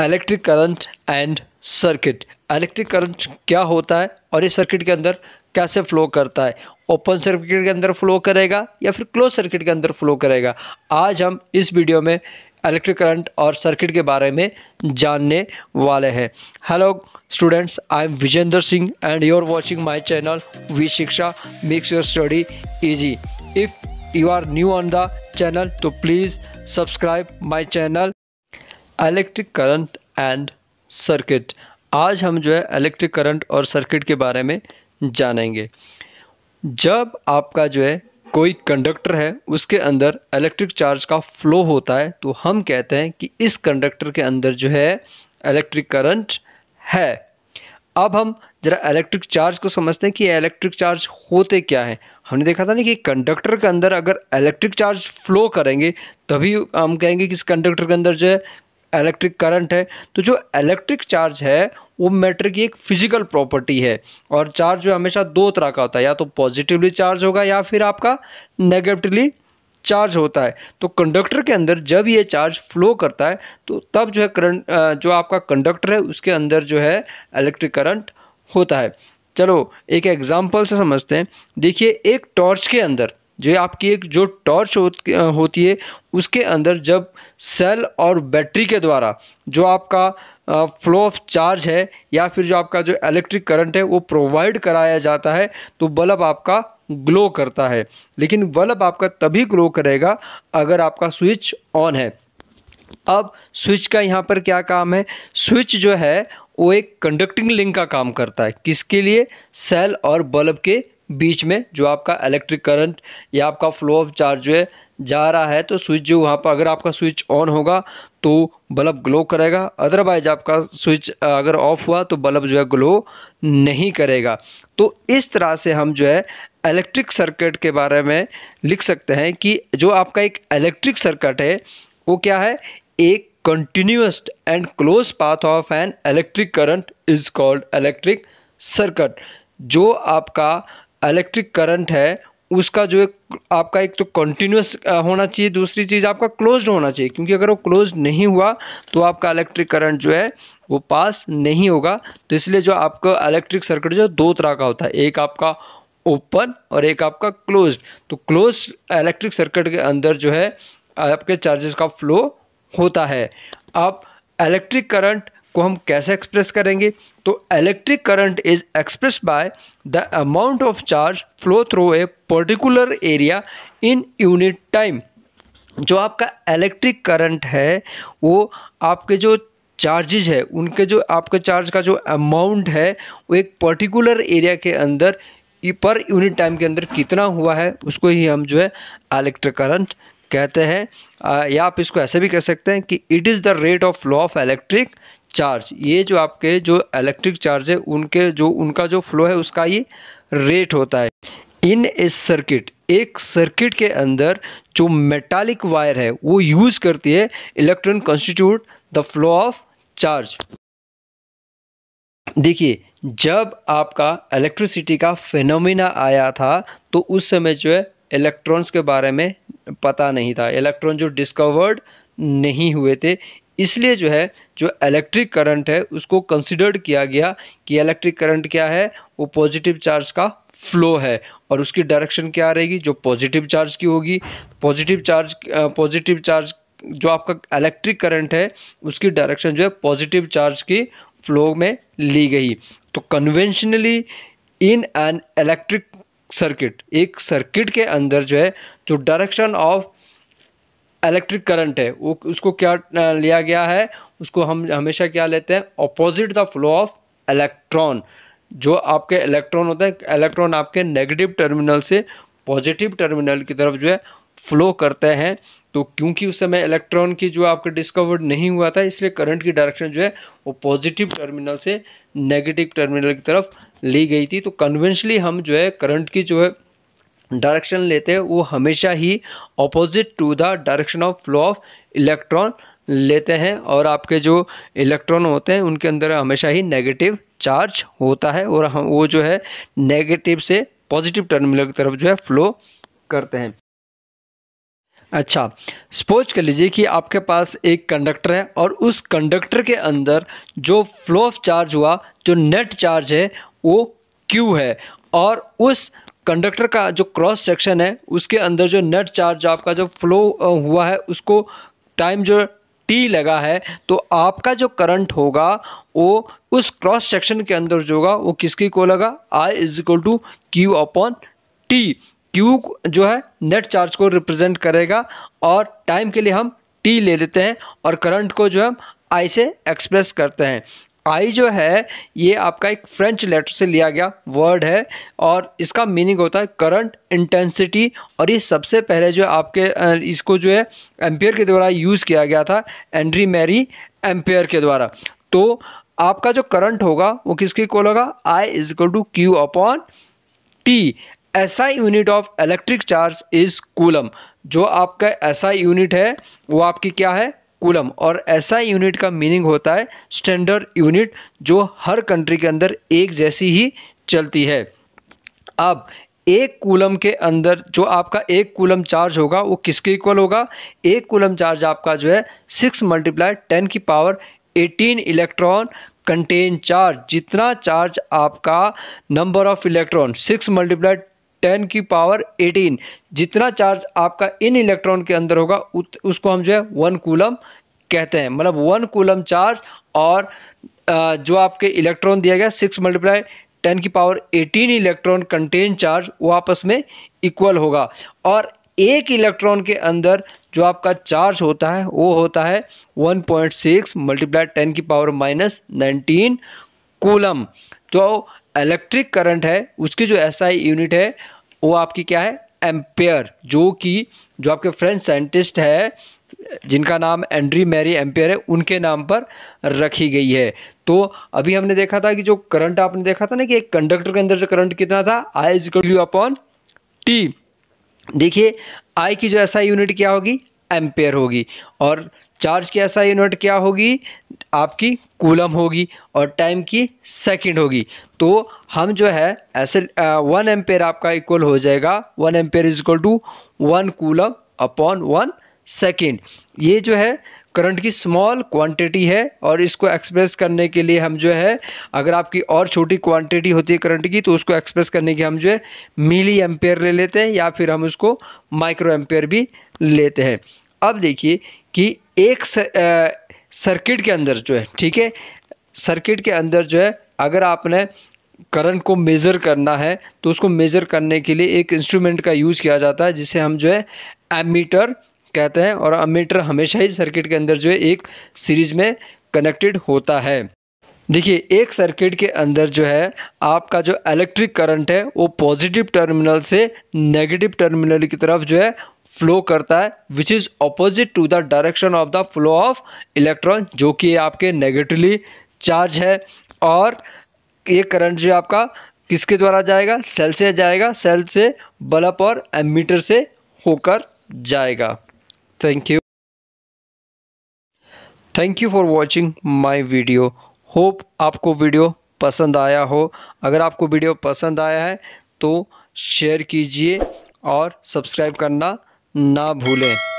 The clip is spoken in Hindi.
electric current and circuit electric current क्या होता है और इस सर्किट के अंदर कैसे फ्लो करता है ओपन सर्किट के अंदर फ्लो करेगा या फिर क्लोज सर्किट के अंदर फ्लो करेगा आज हम इस वीडियो में इलेक्ट्रिक करंट और सर्किट के बारे में जानने वाले हैं hello students I am Vijender Singh and you are watching my channel V Shiksha makes your study easy if you are new on the channel तो please subscribe my channel electric current and circuit आज हम जो है इलेक्ट्रिक करंट और सर्किट के बारे में जानेंगे जब आपका जो है कोई कंडक्टर है उसके अंदर इलेक्ट्रिक चार्ज का फ्लो होता है तो हम कहते हैं कि इस कंडक्टर के अंदर जो है इलेक्ट्रिक करंट है अब हम जरा इलेक्ट्रिक चार्ज को समझते हैं कि इलेक्ट्रिक चार्ज होते क्या हैं हमने देखा था ना कि कंडक्टर के अंदर अगर इलेक्ट्रिक चार्ज फ्लो करेंगे तभी हम कहेंगे कि इस कंडक्टर के अंदर जो है इलेक्ट्रिक करंट है तो जो इलेक्ट्रिक चार्ज है वो मैटर की एक फिजिकल प्रॉपर्टी है और चार्ज जो हमेशा दो तरह का होता है या तो पॉजिटिवली चार्ज होगा या फिर आपका नेगेटिवली चार्ज होता है तो कंडक्टर के अंदर जब ये चार्ज फ्लो करता है तो तब जो है करंट जो आपका कंडक्टर है उसके अंदर जो है इलेक्ट्रिक करंट होता है चलो एक एग्जाम्पल से समझते हैं देखिए एक टॉर्च के अंदर जो आपकी एक जो टॉर्च होती है उसके अंदर जब सेल और बैटरी के द्वारा जो आपका फ्लो ऑफ चार्ज है या फिर जो आपका जो इलेक्ट्रिक करंट है वो प्रोवाइड कराया जाता है तो बल्ब आपका ग्लो करता है लेकिन बल्ब आपका तभी ग्लो करेगा अगर आपका स्विच ऑन है अब स्विच का यहाँ पर क्या काम है स्विच जो है वो एक कंडक्टिंग लिंक का काम करता है किसके लिए सेल और बल्ब के बीच में जो आपका इलेक्ट्रिक करंट या आपका फ्लो ऑफ चार्ज जो है जा रहा है तो स्विच जो वहाँ पर अगर आपका स्विच ऑन होगा तो बल्ब ग्लो करेगा अदरवाइज आपका स्विच अगर ऑफ हुआ तो बल्ब जो है ग्लो नहीं करेगा तो इस तरह से हम जो है इलेक्ट्रिक सर्किट के बारे में लिख सकते हैं कि जो आपका एक इलेक्ट्रिक सर्किट है वो क्या है एक continuous and close path of an electric current is called electric circuit जो आपका इलेक्ट्रिक करंट है उसका जो एक आपका एक तो कंटिन्यूस होना चाहिए दूसरी चीज़ आपका क्लोज्ड होना चाहिए क्योंकि अगर वो क्लोज नहीं हुआ तो आपका इलेक्ट्रिक करंट जो है वो पास नहीं होगा तो इसलिए जो आपका इलेक्ट्रिक सर्किट जो दो तरह का होता है एक आपका ओपन और एक आपका क्लोज तो क्लोज इलेक्ट्रिक सर्किट के अंदर जो है आपके चार्जेस का फ्लो होता है आप इलेक्ट्रिक करंट को हम कैसे एक्सप्रेस करेंगे तो electric current is express by the amount of charge flow through a particular area in unit time जो आपका इलेक्ट्रिक करंट है वो आपके जो चार्जेज है उनके जो आपके चार्ज का जो अमाउंट है वो एक पर्टिकुलर एरिया के अंदर पर यूनिट टाइम के अंदर कितना हुआ है उसको ही हम जो है इलेक्ट्रिक करंट कहते हैं या आप इसको ऐसे भी कह सकते हैं कि it is the rate of flow of electric charge ये जो आपके जो इलेक्ट्रिक चार्ज है उनके जो उनका जो फ्लो है उसका ये रेट होता है इन ए सर्किट एक सर्किट के अंदर जो मेटालिक वायर है वो यूज़ करती है electron constitute the flow of charge देखिए जब आपका इलेक्ट्रिसिटी का फेनोमिना आया था तो उस समय जो है इलेक्ट्रॉन्स के बारे में पता नहीं था इलेक्ट्रॉन जो डिस्कवर्ड नहीं हुए थे इसलिए जो है जो इलेक्ट्रिक करंट है उसको कंसिडर्ड किया गया कि इलेक्ट्रिक करंट क्या है वो पॉजिटिव चार्ज का फ्लो है और उसकी डायरेक्शन क्या रहेगी जो पॉजिटिव चार्ज की होगी पॉजिटिव चार्ज पॉजिटिव चार्ज जो आपका इलेक्ट्रिक करंट है उसकी डायरेक्शन जो है पॉजिटिव चार्ज की फ्लो में ली गई तो conventionally in an electric circuit एक सर्किट के अंदर जो है जो डायरेक्शन ऑफ इलेक्ट्रिक करंट है वो उसको क्या लिया गया है उसको हम हमेशा क्या लेते हैं opposite the flow of electron जो आपके इलेक्ट्रॉन होते हैं इलेक्ट्रॉन आपके नेगेटिव टर्मिनल से पॉजिटिव टर्मिनल की तरफ जो है फ्लो करते हैं तो क्योंकि उस समय इलेक्ट्रॉन की जो आपका डिस्कवर नहीं हुआ था इसलिए करंट की डायरेक्शन जो है वो पॉजिटिव टर्मिनल से नेगेटिव टर्मिनल की तरफ ली गई थी तो कन्वेंशली हम जो है करंट की जो है डायरेक्शन लेते हैं वो हमेशा ही opposite to the direction of flow of electron लेते हैं और आपके जो इलेक्ट्रॉन होते हैं उनके अंदर हमेशा ही नेगेटिव चार्ज होता है और हम वो जो है नेगेटिव से पॉजिटिव टर्मिनल की तरफ जो है फ्लो करते हैं अच्छा सपोज कर लीजिए कि आपके पास एक कंडक्टर है और उस कंडक्टर के अंदर जो फ्लो ऑफ चार्ज हुआ जो नेट चार्ज है वो क्यू है और उस कंडक्टर का जो क्रॉस सेक्शन है उसके अंदर जो नेट चार्ज आपका जो फ्लो हुआ है उसको टाइम जो टी लगा है तो आपका जो करंट होगा वो उस क्रॉस सेक्शन के अंदर जो होगा वो किसकी को लगा I is equal to Q upon T Q जो है नेट चार्ज को रिप्रेजेंट करेगा और टाइम के लिए हम टी ले लेते हैं और करंट को जो है आई से एक्सप्रेस करते हैं आई जो है ये आपका एक फ्रेंच लेटर से लिया गया वर्ड है और इसका मीनिंग होता है करंट इंटेंसिटी और ये सबसे पहले जो आपके इसको जो है एम्पेयर के द्वारा यूज़ किया गया था एंड्री मैरी एम्पेयर के द्वारा तो आपका जो करंट होगा वो किसके कोल होगा I is equal to Q upon T ऐसा unit of electric charge is coulomb जो आपका ऐसा यूनिट है वो आपकी क्या है कूलम और ऐसा यूनिट का मीनिंग होता है स्टैंडर्ड यूनिट जो हर कंट्री के अंदर एक जैसी ही चलती है अब एक कूलम के अंदर जो आपका एक कूलम चार्ज होगा वो किसके इक्वल होगा एक कूलम चार्ज आपका जो है सिक्स मल्टीप्लाई टेन की power eighteen electron contain charge जितना चार्ज आपका number of electron six multiply ten की पावर एटीन जितना चार्ज आपका इन इलेक्ट्रॉन के अंदर होगा उसको हम जो है वन कूलम कहते हैं मतलब वन कूलम चार्ज और जो आपके इलेक्ट्रॉन दिया गया सिक्स मल्टीप्लाई टेन की power eighteen electron contain charge वो आपस में इक्वल होगा और एक इलेक्ट्रॉन के अंदर जो आपका चार्ज होता है वो होता है 1.6 पॉइंट सिक्स मल्टीप्लाई टेन की पावर माइनस नाइनटीन कूलम तो इलेक्ट्रिक करंट है उसकी जो एसआई यूनिट है वो आपकी क्या है एम्पेयर जो कि जो आपके फ्रेंच साइंटिस्ट है जिनका नाम एंड्री मैरी एम्पेयर है उनके नाम पर रखी गई है तो अभी हमने देखा था कि जो करंट आपने देखा था ना कि एक कंडक्टर के अंदर जो करंट कितना था I is U upon T देखिए आई की जो ऐसा यूनिट क्या होगी एम्पेयर होगी और चार्ज की ऐसा यूनिट क्या होगी आपकी कूलम होगी और टाइम की सेकंड होगी तो हम जो है ऐसे वन एम्पेयर आपका इक्वल हो जाएगा one ampere is equal to one coulomb upon one second ये जो है करंट की स्मॉल क्वांटिटी है और इसको एक्सप्रेस करने के लिए हम जो है अगर आपकी और छोटी क्वांटिटी होती है करंट की तो उसको एक्सप्रेस करने के हम जो है मिली एम्पेयर ले लेते हैं या फिर हम उसको माइक्रो एम्पेयर भी लेते हैं अब देखिए कि एक सर्किट के अंदर जो है ठीक है सर्किट के अंदर जो है अगर आपने करंट को मेज़र करना है तो उसको मेज़र करने के लिए एक इंस्ट्रूमेंट का यूज़ किया जाता है जिसे हम जो है एमीटर कहते हैं और अमीटर हमेशा ही सर्किट के अंदर जो है एक सीरीज़ में कनेक्टेड होता है देखिए एक सर्किट के अंदर जो है आपका जो इलेक्ट्रिक करंट है वो पॉजिटिव टर्मिनल से नेगेटिव टर्मिनल की तरफ जो है फ्लो करता है which is opposite to the direction of the flow of electron जो कि आपके नेगेटिवली चार्ज है और ये करंट जो आपका किसके द्वारा जाएगा सेल से जाएगा सेल से बल्ब और एमीटर से होकर जाएगा thank you thank you for watching my video hope आपको वीडियो पसंद आया हो अगर आपको वीडियो पसंद आया है तो शेयर कीजिए और सब्सक्राइब करना ना भूलें